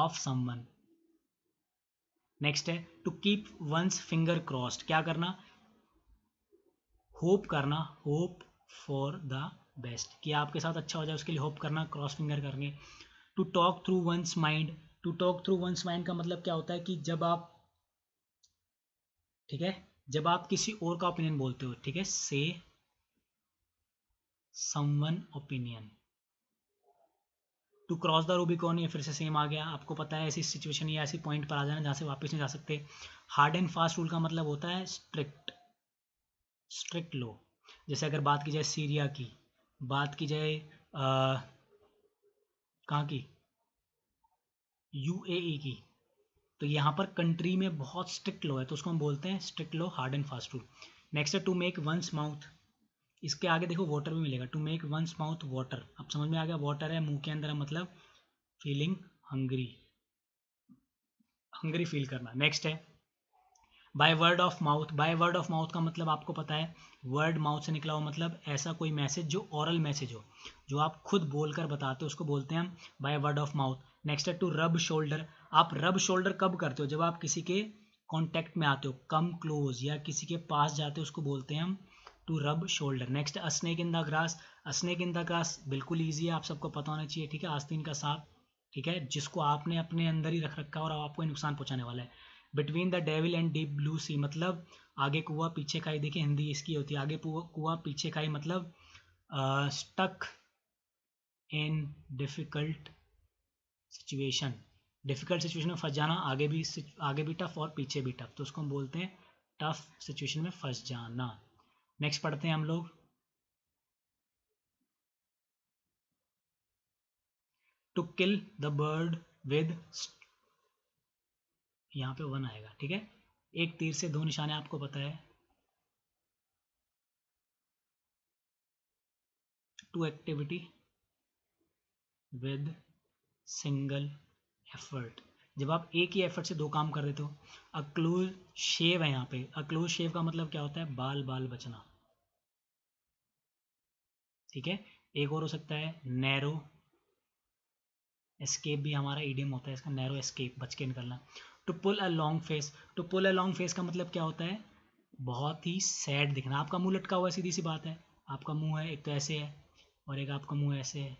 of someone next है to keep one's finger crossed क्या करना होप करना होप फॉर द बेस्ट कि आपके साथ अच्छा हो जाए उसके लिए होप करना क्रॉस फिंगर करके to talk through one's mind to talk through one's mind का मतलब क्या होता है कि जब आप ठीक है जब आप किसी और का ओपिनियन बोलते हो ठीक है say someone opinion to cross the Rubicon ये फिर से सेम आ गया आपको पता है ऐसी सिचुएशन या ऐसी पॉइंट पर आ जाना जहाँ से वापस नहीं जा सकते हार्ड एंड फास्ट रूल का मतलब होता है स्ट्रिक्ट स्ट्रिक्ट लो जैसे अगर बात की जाए सीरिया की बात की जाए कहाँ की ए e की तो यहाँ पर कंट्री में बहुत स्ट्रिक्ट लो है तो उसको हम बोलते हैं strict law hard and fast rule next है टू मेक वंस माउथ इसके आगे देखो वाटर भी मिलेगा to make one's mouth water अब समझ में आ गया वाटर है मुंह के अंदर मतलब फीलिंग हंग्री हंग्री फील करना नेक्स्ट है by word of mouth by word of mouth का मतलब आपको पता है वर्ड माउथ से निकला हुआ मतलब ऐसा कोई मैसेज जो ऑरल मैसेज हो जो आप खुद बोलकर बताते हो उसको बोलते हैं हम by word of mouth next है टू रब शोल्डर आप रब शोल्डर कब करते हो जब आप किसी के कॉन्टैक्ट में आते हो कम क्लोज या किसी के पास जाते हो उसको बोलते हैं हम to rub shoulder next a snake in the grass a snake in the grass बिल्कुल ईजी है आप सबको पता होना चाहिए ठीक है आस्तीन का सांप ठीक है जिसको आपने अपने अंदर ही रख रखा है और आपको नुकसान पहुंचाने वाला है between the devil and deep blue sea मतलब आगे कुआ पीछे खाई देखिए हिंदी इसकी होती है आगे कुआ पीछे खाई मतलब stuck in difficult situation difficult situation में फंस जाना आगे भी आगे भी टफ और पीछे भी टफ तो उसको हम बोलते हैं टफ सिचुएशन में फंस जाना नेक्स्ट पढ़ते हैं हम लोग to kill the bird with यहां पे वन आएगा ठीक है एक तीर से दो निशाने आपको पता है two activity with single effort जब आप एक ही एफर्ट से दो काम कर रहे थे अक्लोज शेव है यहाँ पे अक्लोज शेव का मतलब क्या होता है बाल बाल बचना ठीक है एक और हो सकता है नैरो एस्केप भी हमारा ईडियम होता है इसका नैरो एस्केप बच के निकलना to pull a long face to pull a long face का मतलब क्या होता है बहुत ही सैड दिखना आपका मुंह लटका हुआ है सीधी सी बात है आपका मुंह है एक तो ऐसे है और एक आपका मुंह ऐसे है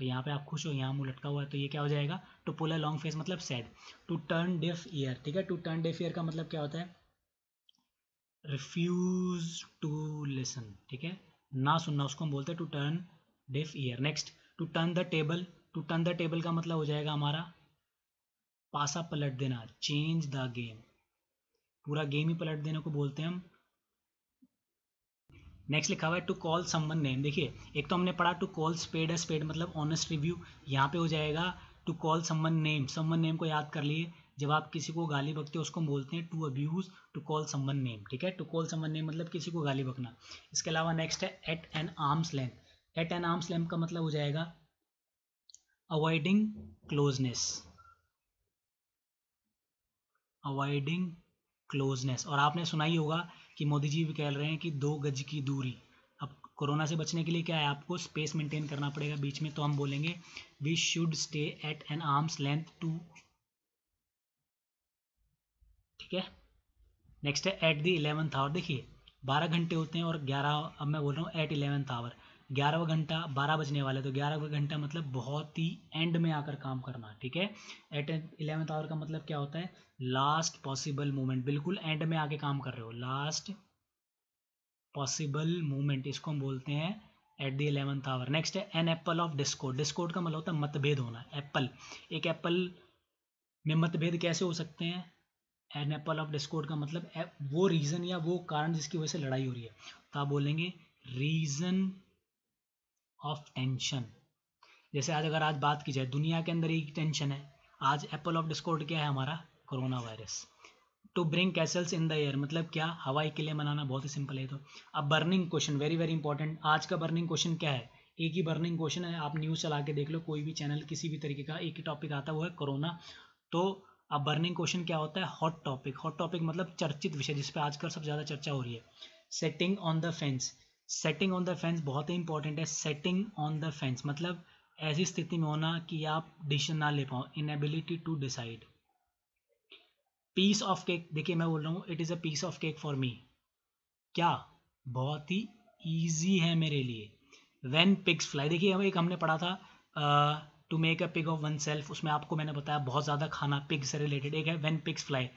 तो यहाँ पे आप खुश हो यहाँ मुँह लटका हुआ है तो ये क्या हो जाएगा to pull a long face मतलब sad to turn deaf ear ठीक है टू टर्न डेफ ईयर का मतलब क्या होता है रिफ्यूज टू लिसन ठीक है ना सुनना उसको हम बोलते हैं to turn deaf ear next to turn the table to turn the table का मतलब हो जाएगा हमारा पासा पलट देना चेंज द गेम पूरा गेम ही पलट देने को बोलते हैं हम नेक्स्ट लिखा हुआ है टू कॉल समवन नेम देखिए एक तो हमने पढ़ा टू कॉल स्पेड है स्पेड मतलब ऑनेस्ट रिव्यू यहाँ पे हो जाएगा to call someone name someone name को याद कर लिए जब आप किसी को गाली बकते हो उसको बोलते हैं to abuse to call someone name ठीक है टू कॉल समवन नेम मतलब किसी को गाली बकना इसके अलावा नेक्स्ट है at an arm's length at an arm's length का मतलब हो जाएगा अवॉइडिंग क्लोजनेस अवॉइडिंग क्लोजनेस और आपने सुना ही होगा कि मोदी जी भी कह रहे हैं कि दो गज की दूरी अब कोरोना से बचने के लिए क्या है आपको स्पेस मेंटेन करना पड़ेगा बीच में तो हम बोलेंगे we should stay at an arm's length to ठीक है नेक्स्ट है एट द इलेवंथ आवर देखिए बारह घंटे होते हैं और ग्यारह अब मैं बोल रहा हूँ एट इलेवंथ आवर ग्यारहवा घंटा बारह बजने वाला है तो ग्यारहवा घंटा मतलब बहुत ही एंड में आकर काम करना ठीक है एट इलेवेंथ आवर का मतलब क्या होता है लास्ट पॉसिबल मूवमेंट बिल्कुल एंड में आके काम कर रहे हो लास्ट पॉसिबल मूवमेंट इसको हम बोलते हैं at the eleventh hour next है an apple of discord discord का मतलब होता है मतभेद होना एप्पल एक एप्पल में मतभेद कैसे हो सकते हैं एन एप्पल ऑफ डिस्कोड का मतलब वो रीज़न या वो कारण जिसकी वजह से लड़ाई हो रही है तो आप बोलेंगे रीज़न ऑफ टेंशन जैसे आज अगर आज बात की जाए दुनिया के अंदर एक टेंशन है आज एप्पल ऑफ डिस्कोर्ड क्या है हमारा corona virus to bring castles in the air मतलब क्या हवाई किले मनाना बहुत ही सिंपल है तो अब burning question very very important आज का बर्निंग क्वेश्चन क्या है एक ही बर्निंग क्वेश्चन है आप न्यूज़ चला के देख लो कोई भी चैनल किसी भी तरीके का एक ही टॉपिक आता हुआ है कोरोना तो अब बर्निंग क्वेश्चन क्या होता है हॉट टॉपिक हॉट टॉपिक मतलब चर्चित विषय जिस पर आजकल सब ज़्यादा चर्चा हो रही है setting on the fence setting on the fence बहुत ही इंपॉर्टेंट है सेटिंग ऑन द फेंस मतलब ऐसी स्थिति में होना कि आप डिसीजन ना ले पाओ inability to decide piece of cake देखिए मैं बोल रहा हूँ it is a piece of cake for me क्या बहुत ही ईजी है मेरे लिए वेन पिग्स फ्लाई देखिए एक हमने पढ़ा था to make a pig of oneself उसमें आपको मैंने बताया बहुत ज़्यादा खाना पिग से रिलेटेड एक है वेन पिग्स फ्लाई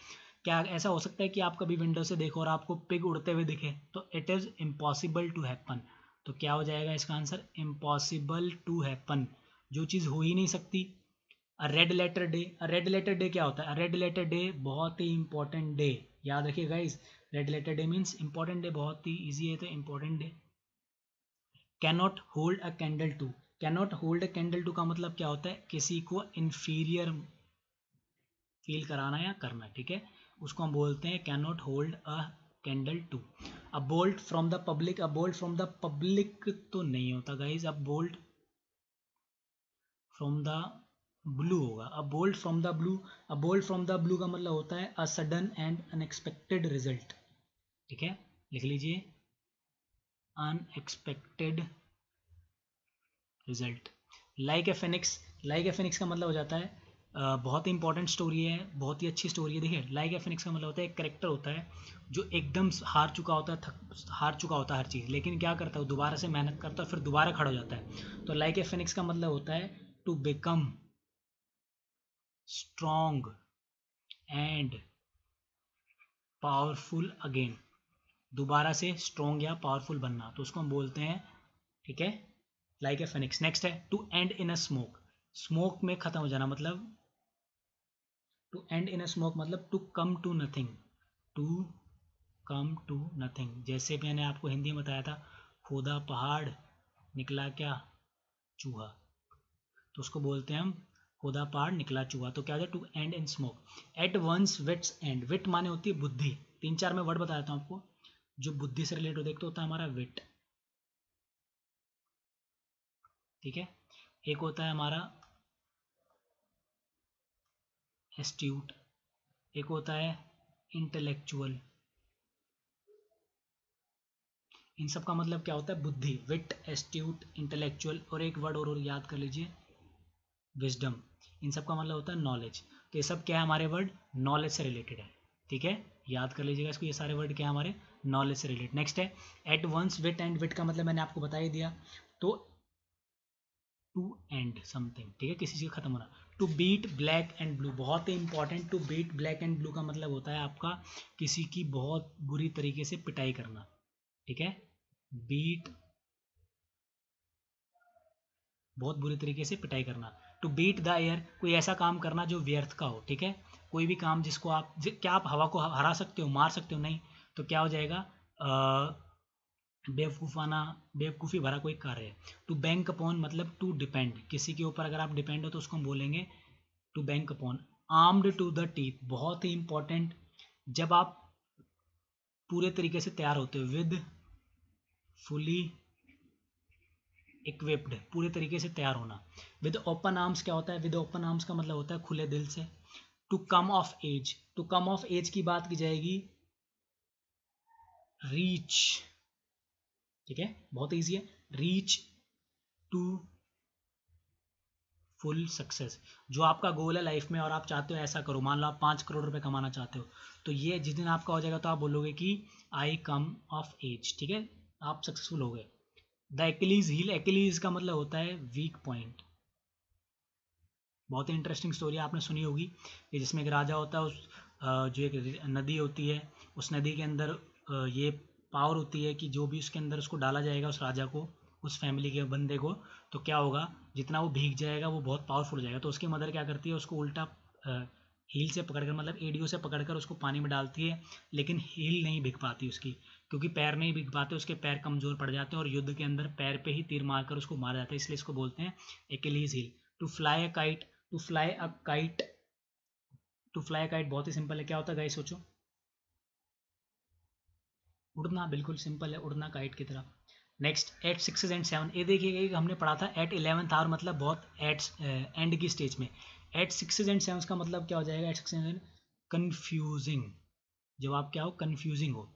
क्या ऐसा हो सकता है कि आप कभी विंडो से देखो और आपको पिग उड़ते हुए दिखे तो it is impossible to happen तो क्या हो जाएगा इसका आंसर इम्पॉसिबल टू हैपन जो चीज़ हो ही नहीं सकती a red letter day a red letter day क्या होता है रेड लेटर डे बहुत ही इंपॉर्टेंट डे याद रखिएगा इस red letter day means important day बहुत ही ईजी है तो important day cannot hold a candle to cannot hold a candle to का मतलब क्या होता है किसी को इन्फीरियर फील कराना या करना ठीक है उसको हम बोलते हैं can not hold a candle to अब बोल्ट फ्रॉम द पब्लिक अब बोल्ट फ्रॉम द पब्लिक तो नहीं होता गाइज अब बोल्ट फ्रॉम द ब्लू होगा अब बोल्ट फ्रॉम द ब्लू अब बोल्ट फ्रॉम द ब्लू का मतलब होता है a sudden and unexpected result ठीक है लिख लीजिए unexpected result like a phoenix like a phoenix का मतलब हो जाता है बहुत ही इंपॉर्टेंट स्टोरी है बहुत ही अच्छी स्टोरी है देखिए लाइक एफेनिक्स का मतलब होता है एक करेक्टर होता है जो एकदम हार चुका होता है थक हार चुका होता है हर चीज़ लेकिन क्या करता है दोबारा से मेहनत करता है फिर दोबारा खड़ा हो जाता है तो लाइक एफेनिक्स का मतलब होता है to become strong and powerful again दोबारा से स्ट्रोंग या पावरफुल बनना तो उसको हम बोलते हैं ठीक है लाइक ए फेनिक्स नेक्स्ट है to end in a smoke smoke में ख़त्म हो जाना मतलब to end in a smoke मतलब to come to nothing to come to nothing जैसे मैंने आपको हिंदी में बताया था खोदा पहाड़ निकला क्या चूहा तो उसको बोलते हैं हम खोदा पहाड़ निकला चूहा तो क्या होता है to end in smoke at one's wits end wit माने होती है बुद्धि तीन चार में वर्ड बता देता हूँ आपको जो बुद्धि से रिलेटेड होता है तो होता है हमारा विट ठीक है एक होता है हमारा एस्ट्यूट एक होता है इंटेलेक्चुअल इन सब का मतलब क्या होता है बुद्धि विट एस्ट्यूट इंटेलेक्चुअल और एक वर्ड और, और याद कर लीजिए विजडम इन सब का मतलब होता है नॉलेज तो ये सब क्या है हमारे वर्ड नॉलेज से रिलेटेड है ठीक है याद कर लीजिएगा इसको ये सारे वर्ड क्या है हमारे नॉलेज से रिलेटेड नेक्स्ट है at one's wit end wit का मतलब मैंने आपको बता ही दिया तो टू एंड समथिंग ठीक है किसी चीज़ का खत्म होना to beat black and blue बहुत ही important to beat black and blue का मतलब होता है आपका किसी की बहुत बुरी तरीके से पिटाई करना ठीक है बीट बहुत बुरी तरीके से पिटाई करना टू बीट द एयर कोई ऐसा काम करना जो व्यर्थ का हो ठीक है कोई भी काम जिसको आप क्या आप हवा को हरा सकते हो मार सकते हो नहीं तो क्या हो जाएगा बेवकूफाना बेवकूफ़ी भरा कोई कार्य है टू बैंक अपॉन मतलब टू डिपेंड किसी के ऊपर अगर आप डिपेंड हो तो उसको हम बोलेंगे to bank upon armed to the teeth बहुत ही इंपॉर्टेंट जब आप पूरे तरीके से तैयार होते हो विद फुली इक्विप्ड पूरे तरीके से तैयार होना विद ओपन आर्म्स क्या होता है विद ओपन आर्म्स का मतलब होता है खुले दिल से to come of age to come of age की बात की जाएगी रीच ठीक है बहुत ईजी है रीच टू फुल सक्सेस जो आपका गोल है लाइफ में और आप चाहते हो ऐसा करो मान लो आप पाँच करोड़ रुपए कमाना चाहते हो तो ये जिस दिन आपका हो जाएगा तो आप बोलोगे कि आई कम ऑफ एज ठीक है आप सक्सेसफुल हो गए द एक्लीज हिल एक्लीज का मतलब होता है वीक पॉइंट बहुत ही इंटरेस्टिंग स्टोरी आपने सुनी होगी कि जिसमें एक राजा होता है उस जो एक नदी होती है उस नदी के अंदर ये पावर होती है कि जो भी उसके अंदर उसको डाला जाएगा उस राजा को उस फैमिली के बंदे को तो क्या होगा जितना वो भीग जाएगा वो बहुत पावरफुल हो जाएगा तो उसकी मदर क्या करती है उसको उल्टा हील से पकड़कर मतलब एडियो से पकड़कर उसको पानी में डालती है लेकिन हील नहीं भीग पाती उसकी क्योंकि पैर नहीं भिग पाते उसके पैर कमज़ोर पड़ जाते हैं और युद्ध के अंदर पैर पे ही तीर मारकर उसको मारा जाता है इसलिए इसको बोलते हैं Achilles heel to fly a kite to fly a kite to fly a kite बहुत ही सिंपल है क्या होता है गाइस सोचो उड़ना बिल्कुल सिंपल है उड़ना काइट की तरह next at six and seven ये देखिएगा कि हमने पढ़ा था एट इलेवंथ आवर मतलब बहुत एट एंड की स्टेज में एट सिक्स एंड सेवन का मतलब क्या हो जाएगा एट सिक्स एंड कन्फ्यूजिंग आप क्या हो कन्फ्यूजिंग हो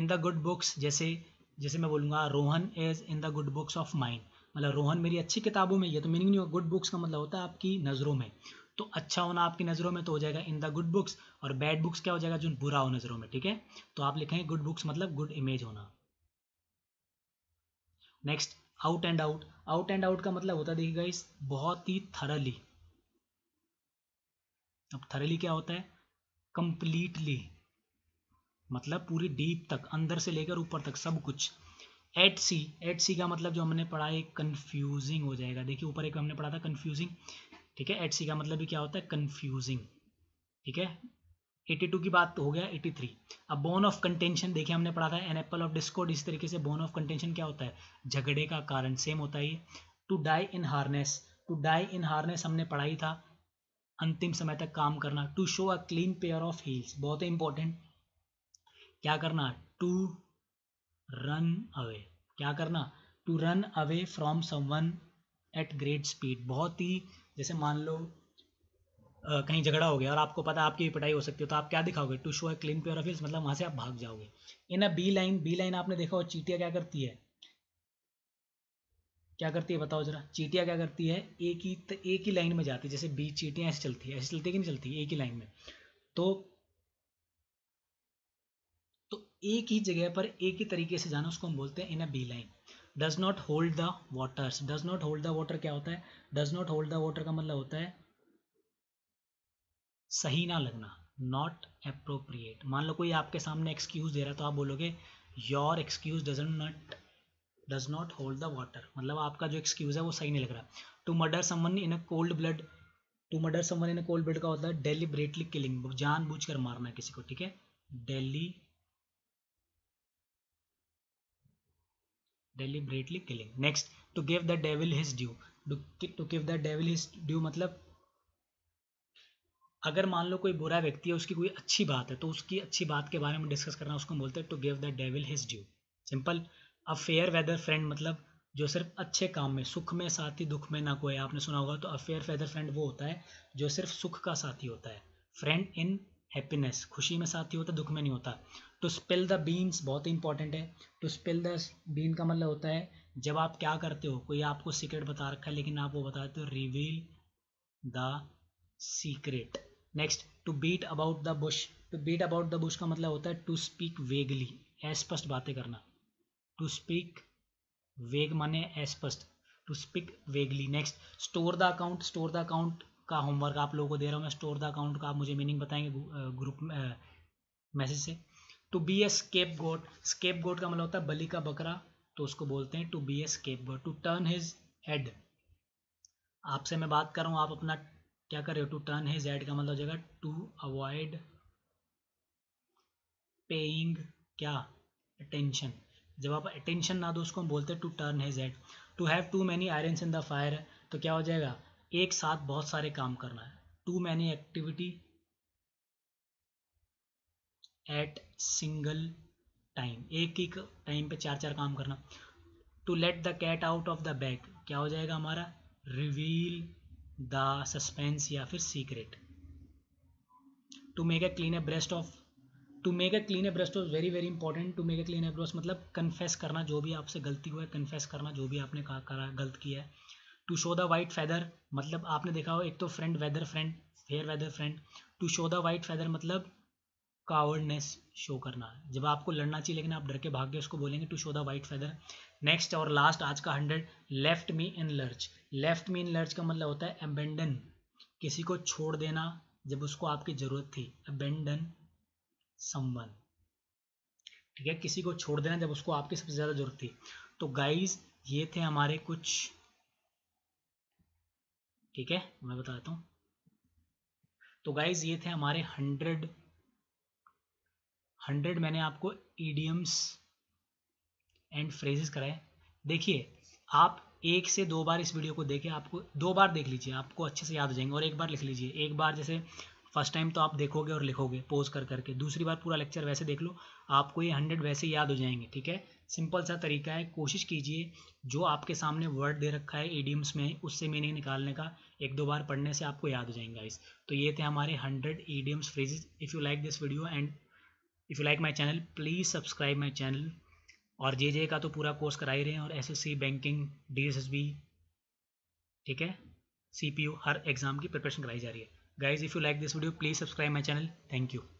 इन द गुड बुक्स जैसे जैसे मैं बोलूँगा Rohan is in the good books of mind मतलब रोहन मेरी अच्छी किताबों में ये तो मीनिंग नहीं होगा गुड बुक्स का मतलब होता है आपकी नज़रों में तो अच्छा होना आपकी नज़रों में तो हो जाएगा इन द गुड बुक्स और बैड बुक्स क्या हो जाएगा जो बुरा हो नज़रों में ठीक है तो आप लिखेंगे गुड बुक्स मतलब गुड इमेज होना next out and out out and out का मतलब होता है देखिएगा इस बहुत ही थरली अब थरली क्या होता है कंप्लीटली मतलब पूरी डीप तक अंदर से लेकर ऊपर तक सब कुछ एट सी एट सी का मतलब जो हमने पढ़ा है कंफ्यूजिंग हो जाएगा देखिए ऊपर एक हमने पढ़ा था कंफ्यूजिंग ठीक है एट सी का मतलब भी क्या होता है कन्फ्यूजिंग ठीक है 82 की बात तो हो गया 83 अब बोन ऑफ कंटेंशन देखिए हमने पढ़ा था एन एप्पल ऑफ डिस्कोड इस तरीके से बोन ऑफ कंटेंशन क्या होता है झगड़े का कारण सेम होता है to die in harness to die in harness हमने पढ़ाई था अंतिम समय तक काम करना to show a clean pair of heels बहुत ही इंपॉर्टेंट क्या करना टू रन अवे क्या करना to run away from someone at great speed बहुत ही जैसे मान लो आ, कहीं झगड़ा हो गया और आपको पता आपकी पिटाई हो सकती है तो आप क्या दिखाओगे to show a clean pure office मतलब वहाँ से आप भाग जाओगे in a beeline beeline आपने देखा हो चीटिया क्या करती है क्या करती है बताओ जरा चीटियाँ क्या करती है एक ही एक ही लाइन में जाती है जैसे बी चीटियाँ ऐसे चलती है ऐसे चलती है कि नहीं चलती एक ही लाइन में तो तो एक ही जगह पर एक ही तरीके से जाना उसको हम बोलते हैं in a beeline does not hold the waters does not hold the water क्या होता है does not hold the water का मतलब होता है सही ना लगना नॉट अप्रोप्रिएट मान लो कोई आपके सामने एक्सक्यूज दे रहा है तो आप बोलोगे your excuse does not does not hold the water मतलब आपका जो एक्सक्यूज है वो सही नहीं लग रहा to murder someone in a cold blood to murder someone in a cold blood का होता है डेलीबरेटली किलिंग जान कर मारना किसी को ठीक है डेली deliberately killing next to give the devil his due to give the devil his due मतलब अगर मान लो कोई बुरा व्यक्ति है उसकी कोई अच्छी बात है तो उसकी अच्छी बात के बारे में डिस्कस करना उसको बोलते हैं to give the devil his due simple a fair weather friend मतलब जो सिर्फ अच्छे काम में सुख में साथी दुख में ना कोई आपने सुना होगा तो अफेयर फेदर फ्रेंड वो होता है जो सिर्फ सुख का साथी होता है फ्रेंड इन हैप्पीनेस खुशी में साथी होता है दुख में नहीं होता टू स्पेल द बीन्स बहुत ही इंपॉर्टेंट है टू स्पेल द बीन का मतलब होता है जब आप क्या करते हो कोई आपको सीक्रेट बता रखा है लेकिन आप वो बताते हो reveal the secret next to beat about the bush to beat about the bush का मतलब होता है टू स्पीक वेगली अस्पष्ट बातें करना टू स्पीक वेग माने अस्पष्ट to speak vaguely next store the account store the account का होमवर्क आप लोगों को दे रहा हूँ मैं स्टोर द अकाउंट का आप मुझे मीनिंग बताएंगे ग्रुप मैसेज से to be a scapegoat scapegoat का मतलब होता है बलि का बकरा तो उसको बोलते हैं to be a scapegoat to turn his head आपसे मैं बात कर रहा हूँ आप अपना क्या कर रहे हो टू टर्न हिज हेड का मतलब हो जाएगा टू अवॉइड पेइंग क्या अटेंशन जब आप अटेंशन ना दो उसको हम बोलते हैं to turn his head to have too many iron in the fire तो क्या हो जाएगा एक साथ बहुत सारे काम करना है too many activity at single time एक एक टाइम पे चार चार काम करना to let the cat out of the bag क्या हो जाएगा हमारा रिवील द सस्पेंस या फिर secret to make a clean a breast of to make a clean up breast of very very important to make a clean up breast मतलब confess करना जो भी आपसे गलती हुआ है कन्फेस करना जो भी आपने कहा करा गलत किया है to show the white feather मतलब आपने देखा हो एक तो friend weather friend fair weather friend to show the white feather मतलब कावर्डनेस शो करना है जब आपको लड़ना चाहिए लेकिन आप डर के भाग गए उसको बोलेंगे to show the white feather next और लास्ट आज का hundred left me in lurch left me in lurch का मतलब होता है एबेंडन किसी को छोड़ देना जब उसको आपकी ज़रूरत थी अबेंडन समवन ठीक है किसी को छोड़ देना जब उसको आपकी सबसे ज़्यादा ज़रूरत थी तो गाइज ये थे हमारे कुछ ठीक है मैं बताता हूँ तो गाइज ये थे हमारे हंड्रेड 100... हंड्रेड मैंने आपको ईडियम्स एंड फ्रेजेस कराए देखिए आप एक से दो बार इस वीडियो को देखें आपको दो बार देख लीजिए आपको अच्छे से याद हो जाएंगे और एक बार लिख लीजिए एक बार जैसे फर्स्ट टाइम तो आप देखोगे और लिखोगे पोज कर करके दूसरी बार पूरा लेक्चर वैसे देख लो आपको ये हंड्रेड वैसे याद हो जाएंगे ठीक है सिंपल सा तरीका है कोशिश कीजिए जो आपके सामने वर्ड दे रखा है ईडियम्स में उससे मीनिंग निकालने का एक दो बार पढ़ने से आपको याद हो जाएंगे इस तो ये थे हमारे hundred idioms phrases if you like this video and if you like my channel please subscribe my channel और जे जे का तो पूरा कोर्स करा ही रहे हैं और एस बैंकिंग डी ठीक है सी हर एग्ज़ाम की प्रिपरेशन कराई जा रही है guys if you like this video please subscribe my channel thank you